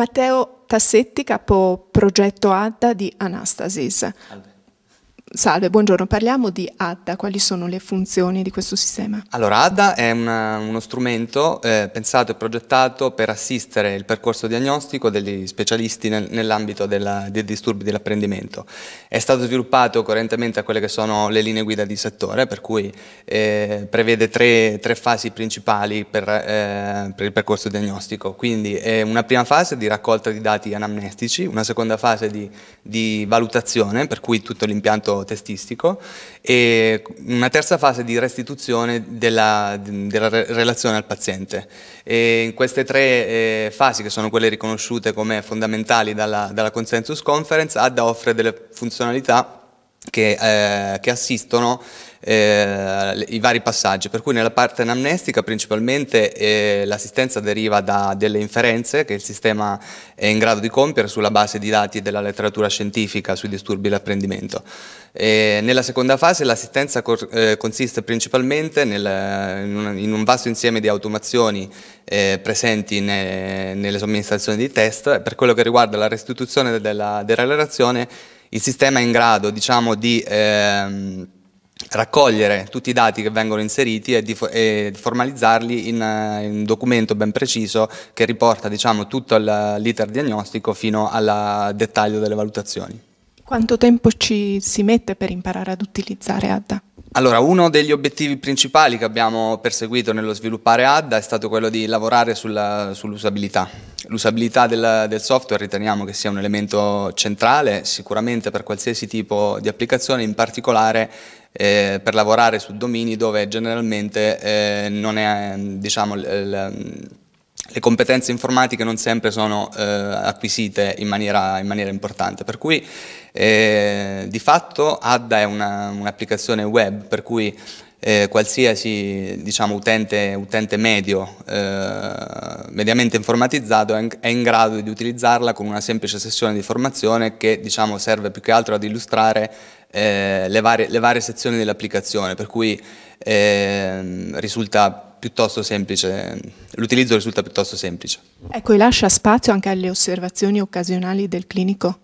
Matteo Tassetti, capo progetto ADDA di Anastasis. Albert. Salve, buongiorno. Parliamo di ADDA. Quali sono le funzioni di questo sistema? Allora, ADDA è una, uno strumento eh, pensato e progettato per assistere il percorso diagnostico degli specialisti nel, nell'ambito dei disturbi dell'apprendimento. È stato sviluppato coerentemente a quelle che sono le linee guida di settore, per cui eh, prevede tre, tre, fasi principali per, eh, per il percorso diagnostico. Quindi è una prima fase di raccolta di dati anamnestici, una seconda fase di, di valutazione, per cui tutto l'impianto testistico e una terza fase di restituzione della, della relazione al paziente. E in queste tre eh, fasi, che sono quelle riconosciute come fondamentali dalla, dalla Consensus Conference, ADDA offre delle funzionalità che, eh, che assistono eh, i vari passaggi, per cui nella parte anamnestica principalmente eh, l'assistenza deriva da delle inferenze che il sistema è in grado di compiere sulla base di dati della letteratura scientifica sui disturbi dell'apprendimento. nella seconda fase l'assistenza eh, consiste principalmente nel, in, un, vasto insieme di automazioni eh, presenti ne, nelle somministrazioni di test, per quello che riguarda la restituzione della, della relazione il sistema è in grado diciamo, di ehm, raccogliere tutti i dati che vengono inseriti e, di, e formalizzarli in, in, un documento ben preciso che riporta diciamo, tutto l'iter diagnostico fino al dettaglio delle valutazioni. Quanto tempo ci si mette per imparare ad utilizzare ADDA? Allora, uno degli obiettivi principali che abbiamo perseguito nello sviluppare ADDA è stato quello di lavorare sull'usabilità. Sull L'usabilità del, del, software riteniamo che sia un elemento centrale sicuramente per qualsiasi tipo di applicazione, in particolare eh, per lavorare su domini dove generalmente eh, è, diciamo, le competenze informatiche non sempre sono eh, acquisite in maniera, in maniera, importante, per cui eh, di fatto Adda è un'applicazione un web per cui eh, qualsiasi diciamo, utente, utente, medio, eh, mediamente informatizzato, è in grado di utilizzarla con una semplice sessione di formazione che diciamo, serve più che altro ad illustrare eh, le, varie, le, varie, sezioni dell'applicazione, per cui ehm, risulta piuttosto semplice, l'utilizzo risulta piuttosto semplice. Ecco, e lascia spazio anche alle osservazioni occasionali del clinico?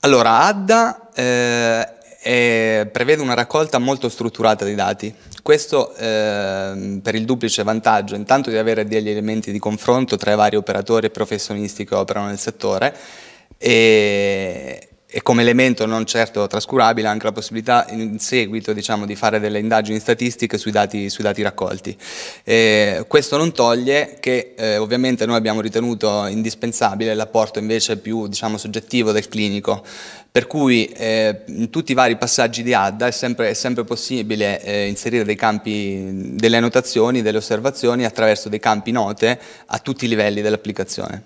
Allora, Adda eh, e prevede una raccolta molto strutturata di dati. Questo eh, per il duplice vantaggio intanto di avere degli elementi di confronto tra i vari operatori e professionisti che operano nel settore e, e come elemento non certo trascurabile anche la possibilità in seguito diciamo, di fare delle indagini statistiche sui dati, sui dati raccolti. Eh, questo non toglie che eh, ovviamente noi abbiamo ritenuto indispensabile l'apporto invece più diciamo, soggettivo del clinico, per cui eh, in tutti i vari passaggi di ADDA è sempre, è sempre possibile eh, inserire dei campi, delle annotazioni, delle osservazioni attraverso dei campi note a tutti i livelli dell'applicazione.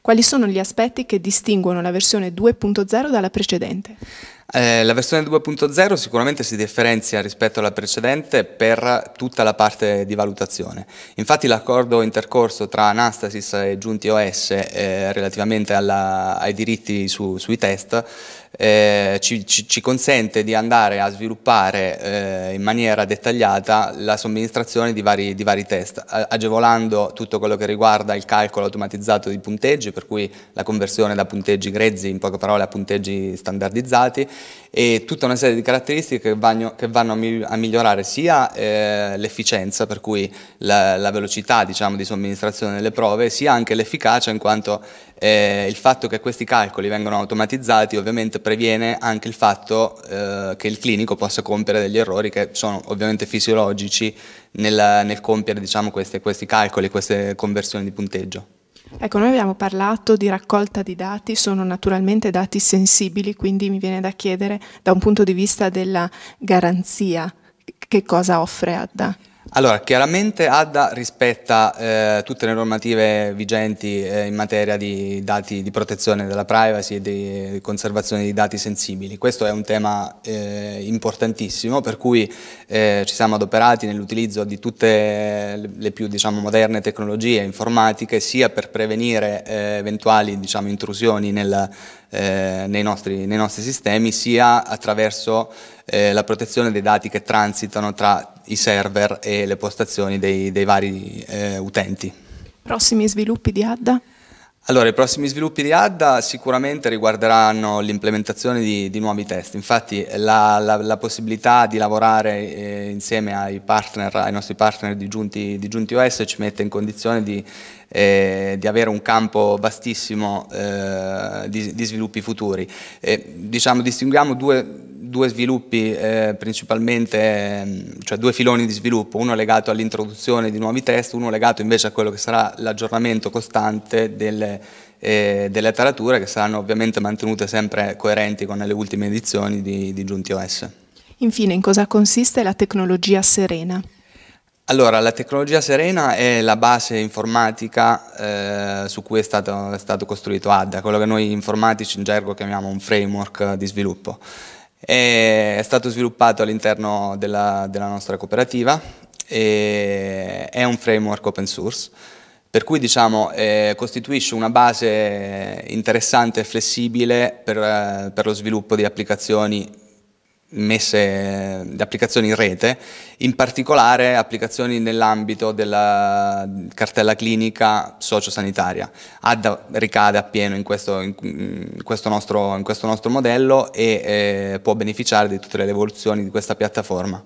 Quali sono gli aspetti che distinguono la versione 2.0 dalla precedente? Eh, la versione 2.0 sicuramente si differenzia rispetto alla precedente per tutta la parte di valutazione. Infatti l'accordo intercorso tra Anastasis e Giunti OS eh, relativamente alla, ai diritti su, sui test eh, ci, ci, ci, consente di andare a sviluppare eh, in maniera dettagliata la somministrazione di vari, di vari, test, agevolando tutto quello che riguarda il calcolo automatizzato di punteggi, per cui la conversione da punteggi grezzi, in poche parole, a punteggi standardizzati, e tutta una serie di caratteristiche che, vanno, che vanno a migliorare sia eh, l'efficienza, per cui la, la velocità diciamo, di somministrazione delle prove, sia anche l'efficacia in quanto eh, il fatto che questi calcoli vengano automatizzati ovviamente previene anche il fatto eh, che il clinico possa compiere degli errori che sono ovviamente fisiologici nel, nel compiere diciamo, queste, questi calcoli, queste conversioni di punteggio. Ecco, noi abbiamo parlato di raccolta di dati, sono naturalmente dati sensibili, quindi mi viene da chiedere da un punto di vista della garanzia che cosa offre ADDA. Allora, chiaramente ADDA rispetta eh, tutte le normative vigenti eh, in materia di dati di protezione della privacy e di, conservazione di dati sensibili. Questo è un tema eh, importantissimo per cui eh, ci siamo adoperati nell'utilizzo di tutte le più diciamo, moderne tecnologie informatiche sia per prevenire eh, eventuali diciamo, intrusioni nel, eh, nei, nostri, nei, nostri, sistemi, sia attraverso eh, la protezione dei dati che transitano tra i server e le postazioni dei, dei vari eh, utenti. Prossimi sviluppi di Adda? Allora, i prossimi sviluppi di Adda sicuramente riguarderanno l'implementazione di, di, nuovi test, infatti la, la, la possibilità di lavorare eh, insieme ai, partner, ai, nostri partner di Giunti, di Giunti OS ci mette in condizione di, eh, di avere un campo vastissimo eh, di, sviluppi futuri. E, diciamo, distinguiamo due due sviluppi eh, principalmente, ehm, cioè due filoni di sviluppo, uno legato all'introduzione di nuovi test, uno legato invece a quello che sarà l'aggiornamento costante delle, eh, delle, letterature che saranno ovviamente mantenute sempre coerenti con le ultime edizioni di, di Giunti OS. Infine, in cosa consiste la tecnologia Serena? Allora, la tecnologia Serena è la base informatica eh, su cui è stato, è stato costruito ADDA, quello che noi informatici in gergo chiamiamo un framework di sviluppo. È stato sviluppato all'interno della, della, nostra cooperativa e è un framework open source, per cui diciamo, eh, costituisce una base interessante e flessibile per, eh, per lo sviluppo di applicazioni messe le eh, applicazioni in rete, in particolare applicazioni nell'ambito della cartella clinica sociosanitaria. ADDA ricade appieno in questo, in questo, nostro, in questo nostro, modello e eh, può beneficiare di tutte le evoluzioni di questa piattaforma.